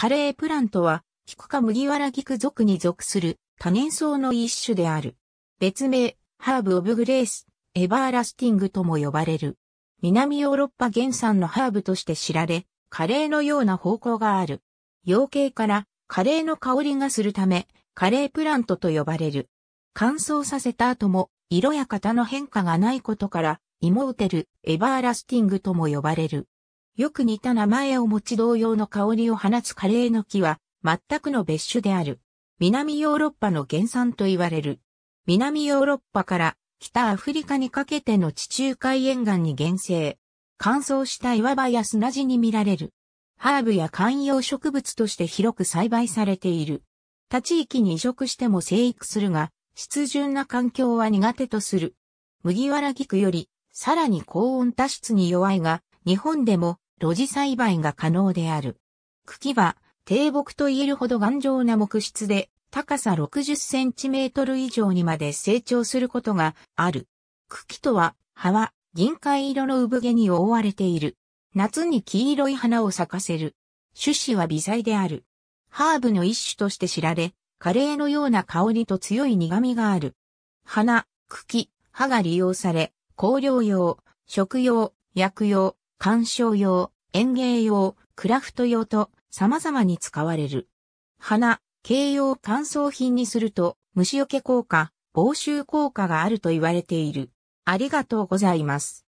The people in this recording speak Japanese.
カレープラントは、キク科麦わら菊属に属する多年草の一種である。別名、ハーブ・オブ・グレース、エバーラスティングとも呼ばれる。南ヨーロッパ原産のハーブとして知られ、カレーのような方向がある。養鶏からカレーの香りがするため、カレープラントと呼ばれる。乾燥させた後も、色や型の変化がないことから、イモーテル、エバーラスティングとも呼ばれる。よく似た名前を持ち同様の香りを放つカレーの木は全くの別種である。南ヨーロッパの原産と言われる。南ヨーロッパから北アフリカにかけての地中海沿岸に原生。乾燥した岩場や砂地に見られる。ハーブや観葉植物として広く栽培されている。他地域に移植しても生育するが、湿潤な環境は苦手とする。麦わら菊より、さらに高温多湿に弱いが、日本でも露地栽培が可能である。茎は低木と言えるほど頑丈な木質で高さ60センチメートル以上にまで成長することがある。茎とは葉は銀灰色の産毛に覆われている。夏に黄色い花を咲かせる。種子は微細である。ハーブの一種として知られ、カレーのような香りと強い苦味がある。花、茎、葉が利用され、香料用、食用、薬用、観賞用、園芸用、クラフト用と様々に使われる。花、形容乾燥品にすると虫除け効果、防臭効果があると言われている。ありがとうございます。